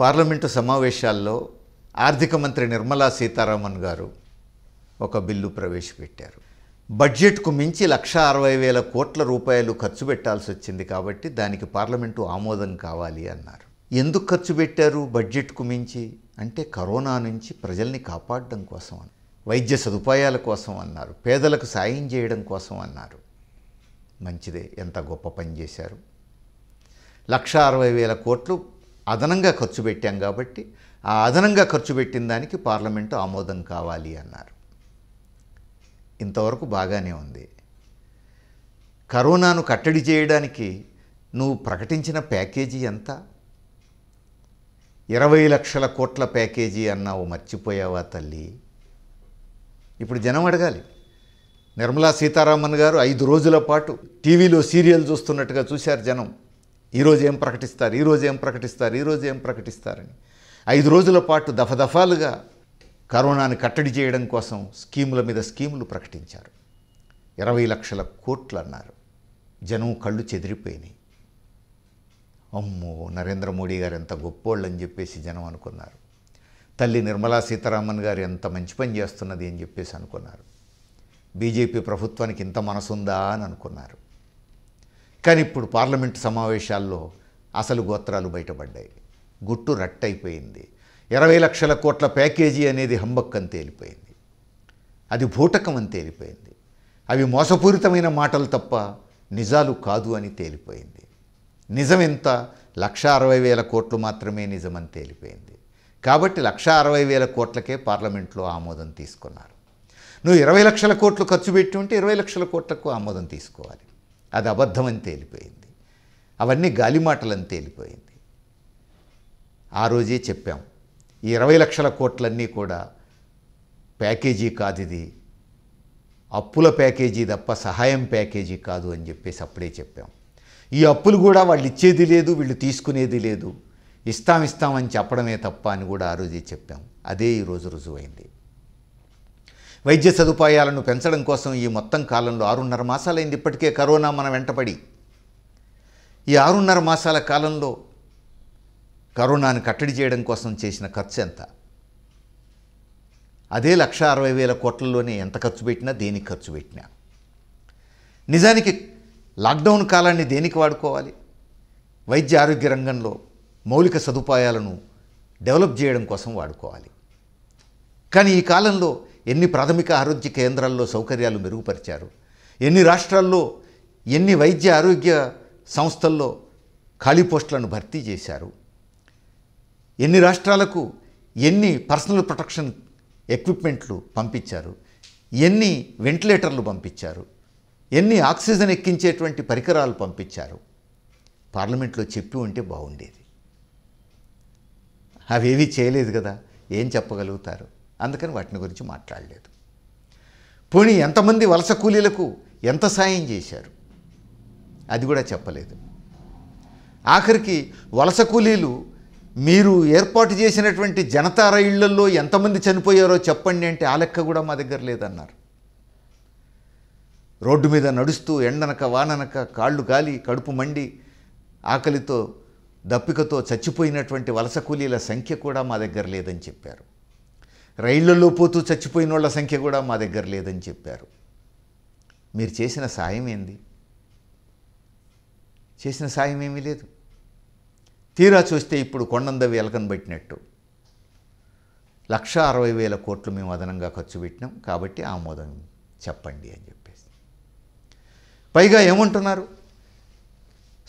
parliament సమావేశాల్లో ఆర్థిక మంత్రి నిర్మలా సీతారామన్ గారు ఒక బిల్లు ప్రవేశపెట్టారు బడ్జెట్కు మించి లక్ష అరవై వేల కోట్ల రూపాయలు ఖర్చు పెట్టాల్సి వచ్చింది కాబట్టి దానికి పార్లమెంటు ఆమోదం కావాలి అన్నారు ఎందుకు ఖర్చు పెట్టారు బడ్జెట్కు మించి అంటే కరోనా నుంచి ప్రజల్ని కాపాడడం కోసం వైద్య సదుపాయాల కోసం అన్నారు పేదలకు సాయం చేయడం కోసం అన్నారు మంచిదే ఎంత గొప్ప పని చేశారు లక్ష అరవై వేల కోట్లు అదనంగా ఖర్చు పెట్టాం కాబట్టి ఆ అదనంగా ఖర్చు పెట్టిన దానికి పార్లమెంటు ఆమోదం కావాలి అన్నారు ఇంతవరకు బాగానే ఉంది కరోనాను కట్టడి చేయడానికి నువ్వు ప్రకటించిన ప్యాకేజీ ఎంత ఇరవై లక్షల కోట్ల ప్యాకేజీ అన్నావు మర్చిపోయావా తల్లి ఇప్పుడు జనం అడగాలి నిర్మలా సీతారామన్ గారు ఐదు రోజుల పాటు టీవీలో సీరియల్ చూస్తున్నట్టుగా చూశారు జనం ఈరోజు ఏం ప్రకటిస్తారు ఈరోజు ఏం ప్రకటిస్తారు ఈరోజు ఏం ప్రకటిస్తారని ఐదు రోజుల పాటు దఫదఫాలుగా కరోనాని కట్టడి చేయడం కోసం స్కీముల మీద స్కీములు ప్రకటించారు ఇరవై లక్షల కోట్లు అన్నారు జనం కళ్ళు చెదిరిపోయినాయి అమ్మో నరేంద్ర మోడీ గారు ఎంత గొప్పోళ్ళు అని చెప్పేసి జనం అనుకున్నారు తల్లి నిర్మలా సీతారామన్ గారు ఎంత మంచి పని చేస్తున్నది అని చెప్పేసి అనుకున్నారు బీజేపీ ప్రభుత్వానికి ఇంత మనసుందా అని అనుకున్నారు కానీ ఇప్పుడు పార్లమెంట్ సమావేశాల్లో అసలు గోత్రాలు బయటపడ్డాయి గుట్టు రట్టయిపోయింది ఇరవై లక్షల కోట్ల ప్యాకేజీ అనేది హంబక్కం తేలిపోయింది అది భూటకం అని తేలిపోయింది అవి మోసపూరితమైన మాటలు తప్ప నిజాలు కాదు అని తేలిపోయింది నిజమెంత లక్ష అరవై వేల కోట్లు మాత్రమే నిజమని తేలిపోయింది కాబట్టి లక్ష అరవై వేల కోట్లకే పార్లమెంట్లో ఆమోదం తీసుకున్నారు నువ్వు ఇరవై లక్షల కోట్లు ఖర్చు పెట్టి ఉంటే ఇరవై లక్షల కోట్లకు ఆమోదం తీసుకోవాలి అది అని తేలిపోయింది అవన్నీ గాలిమాటలని తేలిపోయింది ఆ రోజే చెప్పాం ఈ ఇరవై లక్షల కోట్లన్నీ కూడా ప్యాకేజీ కాదు ఇది అప్పుల ప్యాకేజీ తప్ప సహాయం ప్యాకేజీ కాదు అని చెప్పేసి అప్పుడే చెప్పాం ఈ అప్పులు కూడా వాళ్ళు ఇచ్చేది లేదు వీళ్ళు తీసుకునేది లేదు ఇస్తాం ఇస్తామని చెప్పడమే తప్ప అని కూడా ఆ రోజే చెప్పాం అదే ఈరోజు రుజువైంది వైద్య సదుపాయాలను పెంచడం కోసం ఈ మొత్తం కాలంలో ఆరున్నర మాసాలైంది ఇప్పటికే కరోనా మన వెంటపడి ఈ ఆరున్నర మాసాల కాలంలో కరోనాను కట్టడి చేయడం కోసం చేసిన ఖర్చు ఎంత అదే లక్ష అరవై వేల కోట్లలోనే ఎంత ఖర్చు పెట్టినా దేనికి ఖర్చు పెట్టినా నిజానికి లాక్డౌన్ కాలాన్ని దేనికి వాడుకోవాలి వైద్య ఆరోగ్య రంగంలో మౌలిక సదుపాయాలను డెవలప్ చేయడం కోసం వాడుకోవాలి కానీ ఈ కాలంలో ఎన్ని ప్రాథమిక ఆరోగ్య కేంద్రాల్లో సౌకర్యాలు మెరుగుపరిచారు ఎన్ని రాష్ట్రాల్లో ఎన్ని వైద్య ఆరోగ్య సంస్థల్లో ఖాళీ పోస్టులను భర్తీ చేశారు ఎన్ని రాష్ట్రాలకు ఎన్ని పర్సనల్ ప్రొటెక్షన్ ఎక్విప్మెంట్లు పంపించారు ఎన్ని వెంటిలేటర్లు పంపించారు ఎన్ని ఆక్సిజన్ ఎక్కించేటువంటి పరికరాలు పంపించారు పార్లమెంట్లో చెప్పి ఉంటే బాగుండేది అవేవీ చేయలేదు కదా ఏం చెప్పగలుగుతారు అందుకని వాటిని గురించి మాట్లాడలేదు పోనీ ఎంతమంది వలస కూలీలకు ఎంత సాయం చేశారు అది కూడా చెప్పలేదు ఆఖరికి వలస కూలీలు మీరు ఏర్పాటు చేసినటువంటి జనతా రైళ్లలో ఎంతమంది చనిపోయారో చెప్పండి అంటే ఆ లెక్క కూడా మా దగ్గర లేదన్నారు రోడ్డు మీద నడుస్తూ ఎండనక వాననక కాళ్ళు గాలి కడుపు మండి ఆకలితో దప్పికతో చచ్చిపోయినటువంటి వలస కూలీల సంఖ్య కూడా మా దగ్గర లేదని చెప్పారు రైళ్లలో పోతూ చచ్చిపోయిన వాళ్ళ సంఖ్య కూడా మా దగ్గర లేదని చెప్పారు మీరు చేసిన సాయం ఏంది చేసిన సాయం ఏమీ లేదు తీరా చూస్తే ఇప్పుడు కొండందవి ఎలకనబెట్టినట్టు లక్ష అరవై వేల కోట్లు మేము అదనంగా ఖర్చు పెట్టినాం కాబట్టి ఆమోదం చెప్పండి అని చెప్పేసి పైగా ఏమంటున్నారు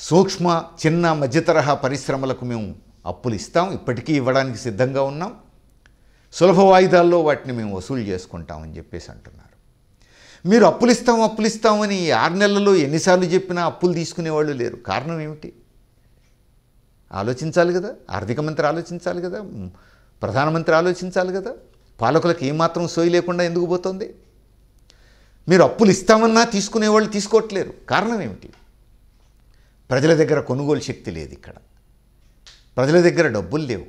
సూక్ష్మ చిన్న మధ్యతరహా పరిశ్రమలకు మేము అప్పులు ఇస్తాం ఇప్పటికీ ఇవ్వడానికి సిద్ధంగా ఉన్నాం సులభ వాయిదాల్లో వాటిని మేము వసూలు చేసుకుంటామని చెప్పేసి అంటున్నారు మీరు అప్పులు ఇస్తాం అప్పులు ఇస్తామని ఈ ఆరు నెలల్లో ఎన్నిసార్లు చెప్పినా అప్పులు తీసుకునేవాళ్ళు లేరు కారణం ఏమిటి ఆలోచించాలి కదా ఆర్థిక మంత్రి ఆలోచించాలి కదా ప్రధానమంత్రి ఆలోచించాలి కదా పాలకులకు ఏమాత్రం సోయి లేకుండా ఎందుకు పోతుంది మీరు అప్పులు ఇస్తామన్నా తీసుకునేవాళ్ళు తీసుకోవట్లేరు కారణం ఏమిటి ప్రజల దగ్గర కొనుగోలు శక్తి లేదు ఇక్కడ ప్రజల దగ్గర డబ్బులు లేవు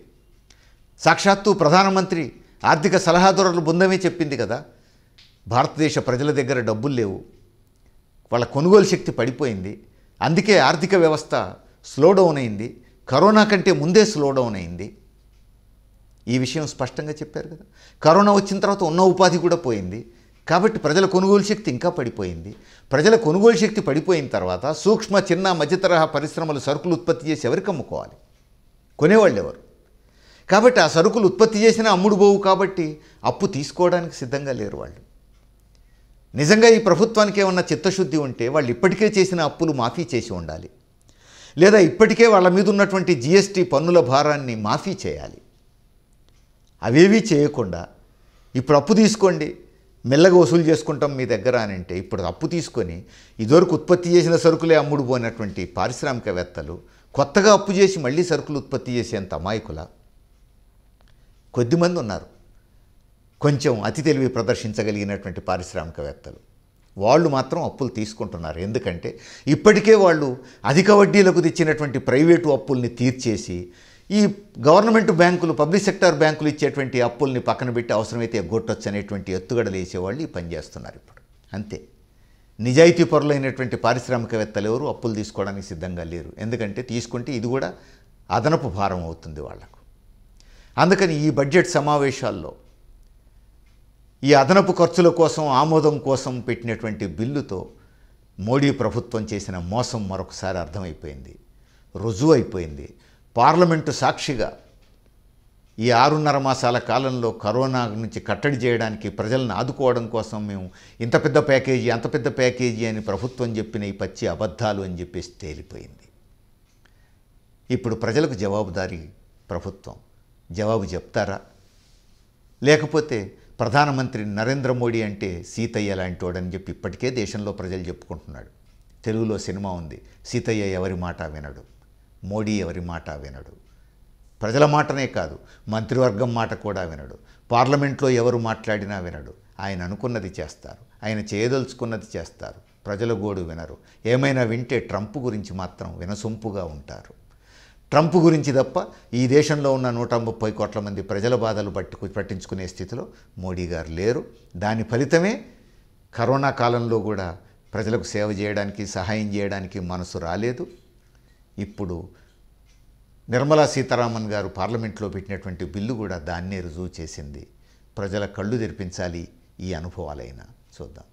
సాక్షాత్తు ప్రధానమంత్రి ఆర్థిక సలహాదారులు బృందమే చెప్పింది కదా భారతదేశ ప్రజల దగ్గర డబ్బులు లేవు వాళ్ళ కొనుగోలు శక్తి పడిపోయింది అందుకే ఆర్థిక వ్యవస్థ స్లో డౌన్ అయింది కరోనా కంటే ముందే స్లో డౌన్ అయింది ఈ విషయం స్పష్టంగా చెప్పారు కదా కరోనా వచ్చిన తర్వాత ఉన్న ఉపాధి కూడా పోయింది కాబట్టి ప్రజల కొనుగోలు శక్తి ఇంకా పడిపోయింది ప్రజల కొనుగోలు శక్తి పడిపోయిన తర్వాత సూక్ష్మ చిన్న మధ్యతరహా పరిశ్రమలు సరుకులు ఉత్పత్తి చేసి ఎవరికి అమ్ముకోవాలి కొనేవాళ్ళు ఎవరు కాబట్టి ఆ సరుకులు ఉత్పత్తి చేసినా అమ్ముడు పోవు కాబట్టి అప్పు తీసుకోవడానికి సిద్ధంగా లేరు వాళ్ళు నిజంగా ఈ ప్రభుత్వానికి ఏమన్నా చిత్తశుద్ధి ఉంటే వాళ్ళు ఇప్పటికే చేసిన అప్పులు మాఫీ చేసి ఉండాలి లేదా ఇప్పటికే వాళ్ళ మీద ఉన్నటువంటి జిఎస్టీ పన్నుల భారాన్ని మాఫీ చేయాలి అవేవీ చేయకుండా ఇప్పుడు అప్పు తీసుకోండి మెల్లగా వసూలు చేసుకుంటాం మీ దగ్గర అని అంటే ఇప్పుడు అప్పు తీసుకొని ఇదివరకు ఉత్పత్తి చేసిన సరుకులే అమ్ముడు పోయినటువంటి పారిశ్రామికవేత్తలు కొత్తగా అప్పు చేసి మళ్ళీ సరుకులు ఉత్పత్తి చేసేంత అమాయకుల కొద్దిమంది ఉన్నారు కొంచెం అతి తెలివి ప్రదర్శించగలిగినటువంటి పారిశ్రామికవేత్తలు వాళ్ళు మాత్రం అప్పులు తీసుకుంటున్నారు ఎందుకంటే ఇప్పటికే వాళ్ళు అధిక వడ్డీలకు తెచ్చినటువంటి ప్రైవేటు అప్పుల్ని తీర్చేసి ఈ గవర్నమెంట్ బ్యాంకులు పబ్లిక్ సెక్టార్ బ్యాంకులు ఇచ్చేటువంటి అప్పుల్ని పక్కన పెట్టి అవసరమైతే ఎగ్గొట్టొచ్చు అనేటువంటి ఎత్తుగడలు వేసేవాళ్ళు ఈ పనిచేస్తున్నారు ఇప్పుడు అంతే నిజాయితీ పొరలైనటువంటి పారిశ్రామికవేత్తలు ఎవరు అప్పులు తీసుకోవడానికి సిద్ధంగా లేరు ఎందుకంటే తీసుకుంటే ఇది కూడా అదనపు భారం అవుతుంది వాళ్ళకు అందుకని ఈ బడ్జెట్ సమావేశాల్లో ఈ అదనపు ఖర్చుల కోసం ఆమోదం కోసం పెట్టినటువంటి బిల్లుతో మోడీ ప్రభుత్వం చేసిన మోసం మరొకసారి అర్థమైపోయింది రుజువు అయిపోయింది పార్లమెంటు సాక్షిగా ఈ ఆరున్నర మాసాల కాలంలో కరోనా నుంచి కట్టడి చేయడానికి ప్రజలను ఆదుకోవడం కోసం మేము ఇంత పెద్ద ప్యాకేజీ అంత పెద్ద ప్యాకేజీ అని ప్రభుత్వం చెప్పిన ఈ పచ్చి అబద్ధాలు అని చెప్పేసి తేలిపోయింది ఇప్పుడు ప్రజలకు జవాబుదారీ ప్రభుత్వం జవాబు చెప్తారా లేకపోతే ప్రధానమంత్రి నరేంద్ర మోడీ అంటే సీతయ్య వాడని చెప్పి ఇప్పటికే దేశంలో ప్రజలు చెప్పుకుంటున్నాడు తెలుగులో సినిమా ఉంది సీతయ్య ఎవరి మాట వినడు మోడీ ఎవరి మాట వినడు ప్రజల మాటనే కాదు మంత్రివర్గం మాట కూడా వినడు పార్లమెంట్లో ఎవరు మాట్లాడినా వినడు ఆయన అనుకున్నది చేస్తారు ఆయన చేయదలుచుకున్నది చేస్తారు ప్రజల గోడు వినరు ఏమైనా వింటే ట్రంప్ గురించి మాత్రం వినసొంపుగా ఉంటారు ట్రంప్ గురించి తప్ప ఈ దేశంలో ఉన్న నూట ముప్పై కోట్ల మంది ప్రజల బాధలు పట్టు పట్టించుకునే స్థితిలో మోడీ గారు లేరు దాని ఫలితమే కరోనా కాలంలో కూడా ప్రజలకు సేవ చేయడానికి సహాయం చేయడానికి మనసు రాలేదు ఇప్పుడు నిర్మలా సీతారామన్ గారు పార్లమెంట్లో పెట్టినటువంటి బిల్లు కూడా దాన్నే రుజువు చేసింది ప్రజల కళ్ళు తెరిపించాలి ఈ అనుభవాలైనా చూద్దాం